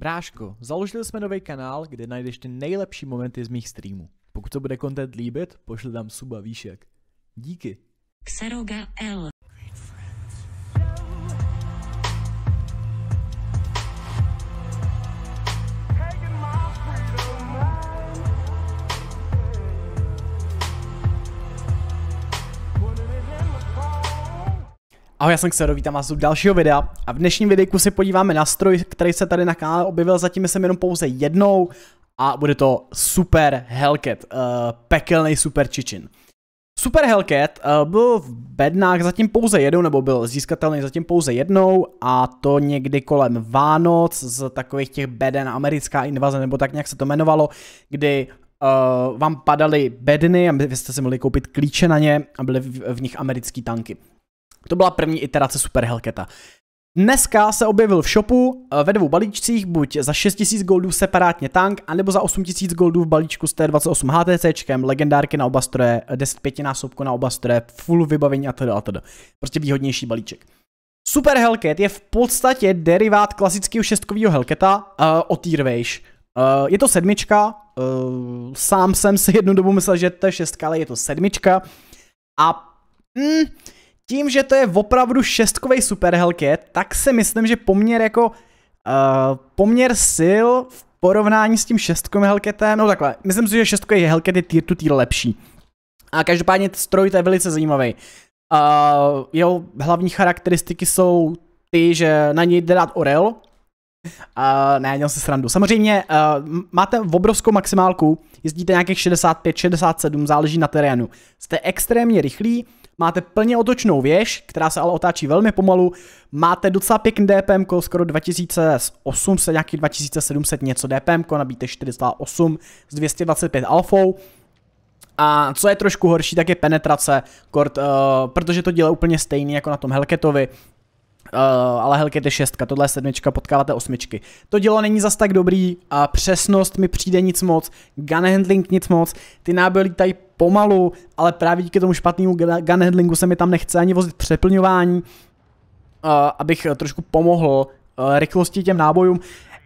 Bráško, založili jsme nový kanál, kde najdeš ty nejlepší momenty z mých streamů. Pokud to bude content líbit, pošli tam suba výšek. Díky. Xeroga L. Ahoj, já jsem Xero, vítám vás u dalšího videa a v dnešním videu si podíváme na stroj, který se tady na kanále objevil, zatím jsem jenom pouze jednou a bude to Super Hellcat, uh, eh, pekelný Super Chichin. Super Hellcat uh, byl v bednách zatím pouze jednou, nebo byl získatelný zatím pouze jednou a to někdy kolem Vánoc z takových těch beden americká invaze, nebo tak nějak se to jmenovalo, kdy uh, vám padaly bedny a vy jste si mohli koupit klíče na ně a byly v, v nich americké tanky. To byla první iterace Super Hellcata. Dneska se objevil v shopu eh, ve dvou balíčcích, buď za 6000 goldů separátně tank, anebo za 8000 goldů v balíčku s T28 HTCčkem, legendárky na oba stroje, 10 eh, násobku na oba stroje, full vybavení a teda a teda. Prostě výhodnější balíček. Super Hellcat je v podstatě derivát klasického šestkového Hellcata uh, od Earwage. Uh, je to sedmička, uh, sám jsem si jednu dobu myslel, že to je šestka, ale je to sedmička. A mm, tím, že to je opravdu šestkový superhelket, tak si myslím, že poměr jako uh, poměr sil v porovnání s tím šestkovým helketem, no takhle, myslím si, že šestkový helket je tier to tier lepší. A každopádně stroj to je velice zajímavý. Uh, jeho hlavní charakteristiky jsou ty, že na něj jde dát orel. Uh, ne, měl se srandu. Samozřejmě uh, máte obrovskou maximálku, jezdíte nějakých 65-67, záleží na terénu. Jste extrémně rychlí, Máte plně otočnou věž, která se ale otáčí velmi pomalu. Máte docela pěkný DPM, skoro 2800, nějaký 2700 něco DPM, nabíte 408 s 225 alfou. A co je trošku horší, tak je penetrace, kort, uh, protože to dělá úplně stejný jako na tom Helketovi. Uh, ale Hellcat je šestka, tohle je sedmička, potkáváte osmičky. To dělo není zas tak dobrý, a přesnost mi přijde nic moc, gun handling nic moc, ty náboje lítají pomalu, ale právě díky tomu špatnému gun handlingu se mi tam nechce ani vozit přeplňování, uh, abych eh, trošku pomohl uh, rychlosti těm nábojům.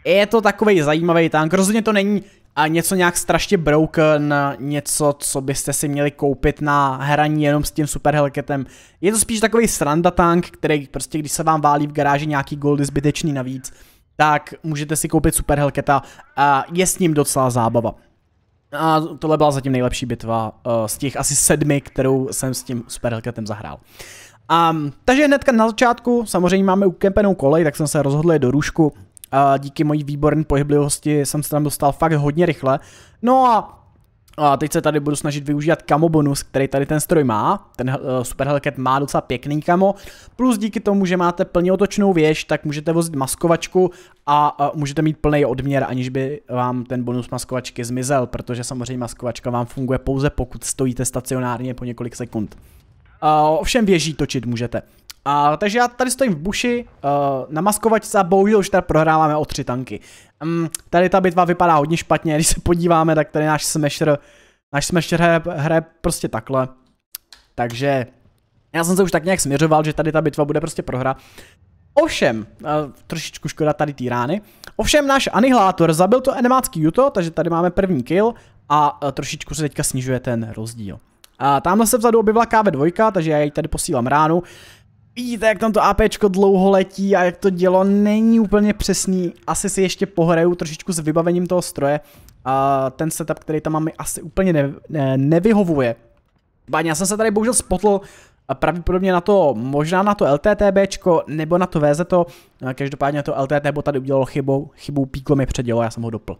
Je to takový zajímavý tank, rozhodně to není a eh, něco nějak strašně broken, něco, co byste si měli koupit na hraní jenom s tím super helketem. Je to spíš takový sranda tank, který prostě když se vám válí v garáži nějaký goldy zbytečný navíc, tak můžete si koupit super helketa a je s ním docela zábava. A tohle byla zatím nejlepší bitva uh, z těch asi sedmi, kterou jsem s tím Hellcatem zahrál. Um, takže hnedka na začátku, samozřejmě máme ukempenou kolej, tak jsem se rozhodl do růžku. Uh, díky mojí výborné pohyblivosti jsem se tam dostal fakt hodně rychle. No a a teď se tady budu snažit využívat kamo bonus, který tady ten stroj má. Ten uh, eh, Super Hellcat má docela pěkný kamo. Plus díky tomu, že máte plně otočnou věž, tak můžete vozit maskovačku a uh, můžete mít plný odměr, aniž by vám ten bonus maskovačky zmizel, protože samozřejmě maskovačka vám funguje pouze pokud stojíte stacionárně po několik sekund. Uh, ovšem věží točit můžete. A, eh, takže já tady stojím v buši, uh, eh, na maskovačce a bohužel už tady prohráváme o tři tanky. Um, tady ta bitva vypadá hodně špatně, když se podíváme, tak tady náš smasher, náš smasher hraje, hraje prostě takhle. Takže já jsem se už tak nějak směřoval, že tady ta bitva bude prostě prohra. Ovšem, uh, trošičku škoda tady ty rány. Ovšem náš anihilátor zabil to enemácký juto, takže tady máme první kill a uh, trošičku se teďka snižuje ten rozdíl. A tamhle se vzadu objevila KV2, takže já ji tady posílám ránu. Vidíte, jak tam to APčko dlouho letí a jak to dělo není úplně přesný. Asi si ještě pohraju trošičku s vybavením toho stroje. A ten setup, který tam mám, mi asi úplně ne, ne, nevyhovuje. Báň, já jsem se tady bohužel spotl pravděpodobně na to, možná na to LTTBčko, nebo na to VZ to, každopádně na to LTT, bo tady udělalo chybou, chybou píklo mi předělo, já jsem ho dopl.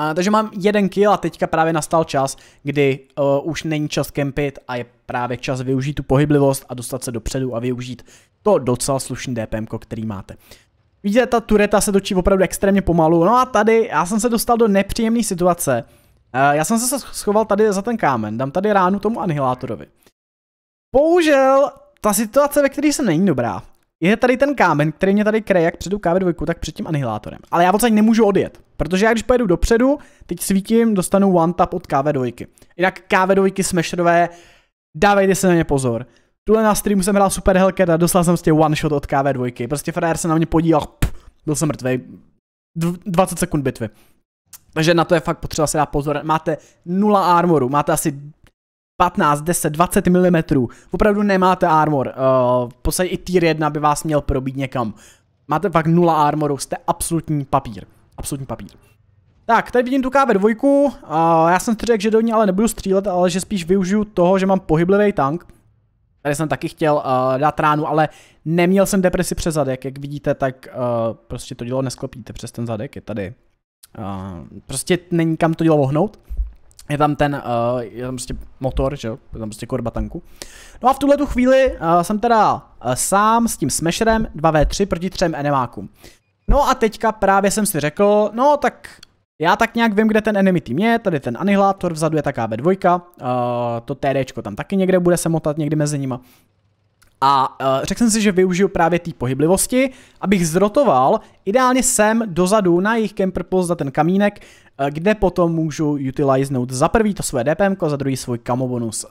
A, takže mám jeden kill a teďka právě nastal čas, kdy uh, už není čas kempit a je právě čas využít tu pohyblivost a dostat se dopředu a využít to docela slušný DPM, který máte. Vidíte, ta tureta se točí opravdu extrémně pomalu. No a tady já jsem se dostal do nepříjemné situace. Uh, já jsem se schoval tady za ten kámen, dám tady ránu tomu anihilátorovi. Bohužel, ta situace, ve které jsem není dobrá, je tady ten kámen, který mě tady kreje jak před KV2, tak před tím anihilátorem. Ale já vlastně nemůžu odjet. Protože já když pojedu dopředu, teď svítím, dostanu one tap od KV2. Jinak KV2 smasherové, dávejte se na ně pozor. Tuhle na streamu jsem hrál super Hellcat a dostal jsem prostě one shot od KV2. Prostě frajer se na mě podíval, pff, byl jsem mrtvej. 20 sekund bitvy. Takže na to je fakt potřeba se dát pozor. Máte nula armoru, máte asi 15, 10, 20 mm. Opravdu nemáte armor. Uh, eh, v podstatě i tier 1 by vás měl probít někam. Máte fakt nula armoru, jste absolutní papír absolutní papír. Tak, tady vidím tu KV2, a já jsem si řekl, že do ní ale nebudu střílet, ale že spíš využiju toho, že mám pohyblivý tank. Tady jsem taky chtěl uh, dát ránu, ale neměl jsem depresi přes zadek, jak vidíte, tak uh, prostě to dělo nesklopíte přes ten zadek, je tady. Uh, prostě není kam to dělo ohnout. Je tam ten, uh, je tam prostě motor, že jo, je tam prostě korba tanku. No a v tuhle tu chvíli uh, jsem teda uh, sám s tím smasherem 2v3 proti třem enemákům. No a teďka právě jsem si řekl, no tak já tak nějak vím, kde ten enemy team je, tady ten anihilátor, vzadu je taká b 2 uh, eh, to TDčko tam taky někde bude se motat někdy mezi nima. A uh, řekl jsem si, že využiju právě té pohyblivosti, abych zrotoval ideálně sem dozadu na jejich camper post za ten kamínek, uh, kde potom můžu utilizenout za prvý to své DPM, za druhý svůj kamo bonus.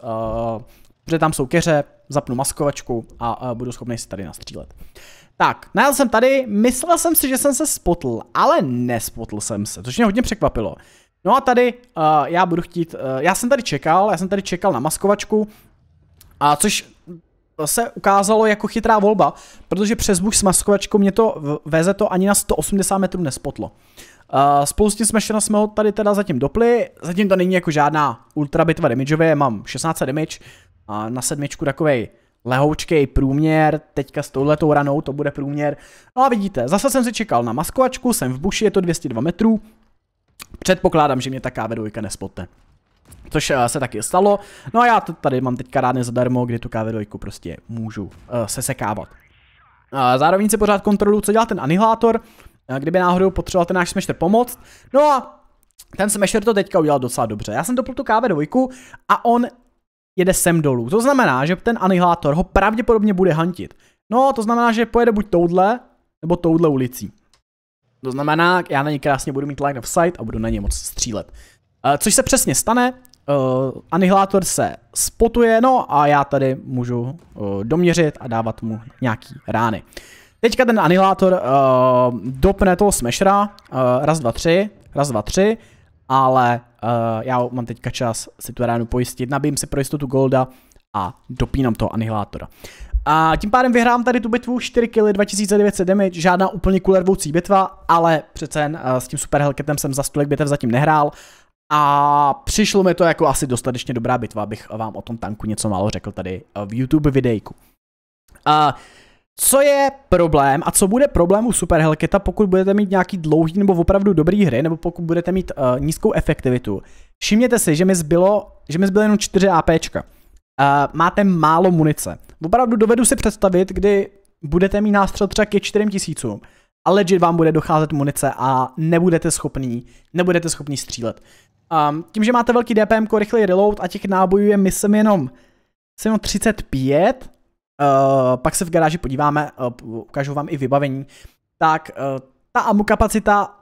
Uh, protože tam jsou keře, zapnu maskovačku a uh, budu schopný si tady nastřílet. Tak, najel jsem tady, myslel jsem si, že jsem se spotl, ale nespotl jsem se, což mě hodně překvapilo. No a tady uh, já budu chtít, uh, já jsem tady čekal, já jsem tady čekal na maskovačku, a což se ukázalo jako chytrá volba, protože přes buch s maskovačkou mě to veze to ani na 180 metrů nespotlo. Uh, eh, spolu s tím Smashera jsme ho tady teda zatím dopli, zatím to není jako žádná ultra bitva damageově, mám 16 damage a na sedmičku takovej lehoučkej průměr, teďka s touhletou ranou to bude průměr. No a vidíte, zase jsem si čekal na maskovačku, jsem v buši, je to 202 metrů, předpokládám, že mě taká vedojka nespotne. Což eh, se taky stalo. No a já to tady mám teďka rád zadarmo, kdy tu kv prostě můžu uh, sesekávat. Uh, zároveň si pořád kontroluji, co dělá ten anihilátor, uh, kdyby náhodou potřeboval ten náš smešter pomoct. No a ten smešter to teďka udělal docela dobře. Já jsem dopl tu kv a on jede sem dolů. To znamená, že ten anihilátor ho pravděpodobně bude hantit. No, to znamená, že pojede buď touhle, nebo touhle ulicí. To znamená, já na něj krásně budu mít line of sight a budu na ně moc střílet. Uh, což se přesně stane, uh, anihilátor se spotuje, no a já tady můžu uh, doměřit a dávat mu nějaký rány. Teďka ten anihilátor uh, dopne toho smashera, uh, raz, dva, tři, raz, dva, tři, ale uh, já mám teďka čas si tu ránu pojistit, nabím si pro jistotu golda a dopínám toho anihilátora. A tím pádem vyhrám tady tu bitvu 4 kg 2900 damage, žádná úplně kulervoucí bitva, ale přece jen uh, s tím super helketem jsem za stolek bitev zatím nehrál a přišlo mi to jako asi dostatečně dobrá bitva, abych vám o tom tanku něco málo řekl tady eh, v YouTube videjku. Uh, co je problém a co bude problém u Super Hellcata, pokud budete mít nějaký dlouhý nebo opravdu dobrý hry, nebo pokud budete mít uh, nízkou efektivitu. Všimněte si, že mi zbylo, že mi zbylo jenom 4 APčka. Uh, eh, máte málo munice. Opravdu dovedu si představit, kdy budete mít nástřel třeba ke 4000 a legit vám bude docházet munice a nebudete schopný, nebudete schopný střílet. Um, tím, že máte velký DPM, rychlý reload a těch nábojů je myslím jenom, jenom 35, Uh, pak se v garáži podíváme, uh, ukážu vám i vybavení, tak uh, ta AMU kapacita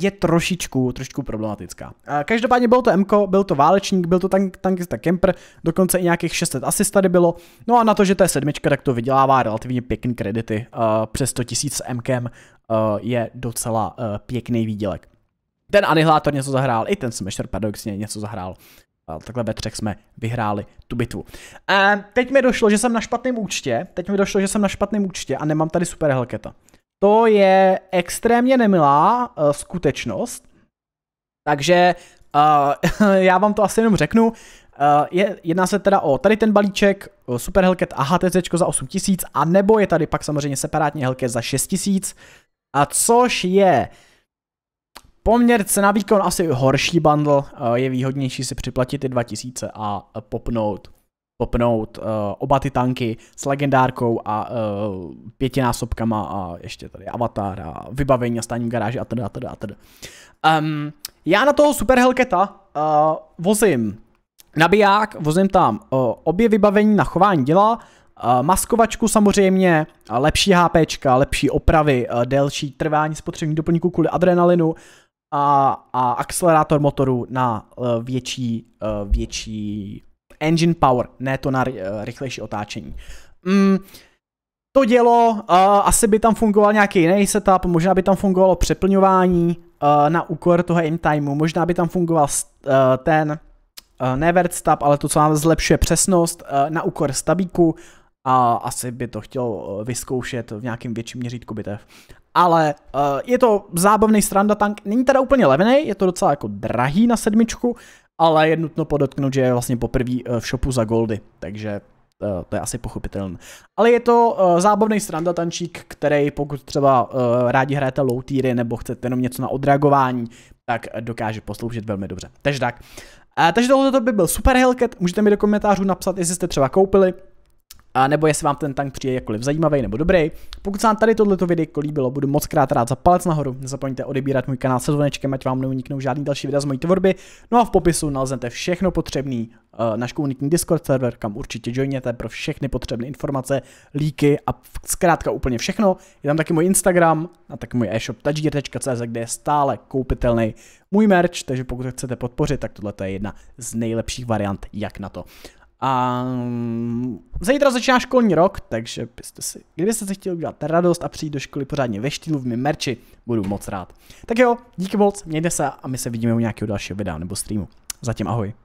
je trošičku, trošičku problematická. Každopádně bylo to MK, byl to válečník, byl to tank, tankista Kemper, dokonce i nějakých 600 asist tady bylo. No a na to, že to je sedmička, tak to vydělává relativně pěkný kredity. Přes 100 000 s MKem je docela pěkný výdělek. Ten anihilátor něco zahrál, i ten Smasher paradoxně něco zahrál takhle ve třech jsme vyhráli tu bitvu. A teď mi došlo, že jsem na špatném účtě, teď mi došlo, že jsem na špatném účtě a nemám tady super helketa. To je extrémně nemilá uh, skutečnost, takže uh, já vám to asi jenom řeknu. Uh, je, jedná se teda o tady ten balíček, Super helket a HTC za 8000, a nebo je tady pak samozřejmě separátně helket za 6000, a což je uh, Poměr cena výkon asi horší bundle, eh, je výhodnější si připlatit ty 2000 a eh, popnout popnout eh, oba ty tanky s legendárkou a pětinásobkama a ještě tady avatar a vybavení a stáním garáže a teda a teda a teda. Um, já na toho Super Hellcata uh, vozím nabiják, vozím tam uh, obě vybavení na chování děla, uh, maskovačku samozřejmě, uh, lepší HPčka, lepší opravy, uh, delší trvání spotřební doplňků kvůli adrenalinu, a, a akcelerátor motoru na uh, větší, uh, větší engine power, ne to na uh, rychlejší otáčení. Mm, to dělo, uh, asi by tam fungoval nějaký jiný setup, možná by tam fungovalo přeplňování uh, na úkor toho aim timeu, možná by tam fungoval uh, ten, uh, nevert stab, ale to, co nám zlepšuje přesnost uh, na úkor stabíku, a asi by to chtěl vyzkoušet v nějakém větším měřítku bitev ale uh, je to zábavný stranda tank, není teda úplně levný, je to docela jako drahý na sedmičku, ale je nutno podotknout, že je vlastně poprvé eh, v shopu za goldy, takže uh, to je asi pochopitelné. Ale je to uh, zábavný stranda tančík, který pokud třeba uh, rádi hrajete low tiery nebo chcete jenom něco na odreagování, tak dokáže posloužit velmi dobře. Takže tak. Uh, takže tohle by byl Super Hellcat, můžete mi do komentářů napsat, jestli jste třeba koupili, a nebo jestli vám ten tank přijde jakkoliv zajímavý nebo dobrý. Pokud se vám tady tohleto video líbilo, budu moc krát rád za palec nahoru. Nezapomeňte odebírat můj kanál se zvonečkem, ať vám neuniknou žádný další videa z mojí tvorby. No a v popisu naleznete všechno potřebný eh, náš komunitní Discord server, kam určitě joiněte pro všechny potřebné informace, líky a zkrátka úplně všechno. Je tam taky můj Instagram a taky můj e-shop touchgear.cz, kde je stále koupitelný můj merch, takže pokud chcete podpořit, tak tohle je jedna z nejlepších variant, jak na to. A mm, zítra začíná školní rok, takže byste si, kdybyste se chtěli udělat radost a přijít do školy pořádně ve štílu v mém merči, budu moc rád. Tak jo, díky moc, mějte se a my se vidíme u nějakého dalšího videa nebo streamu. Zatím ahoj.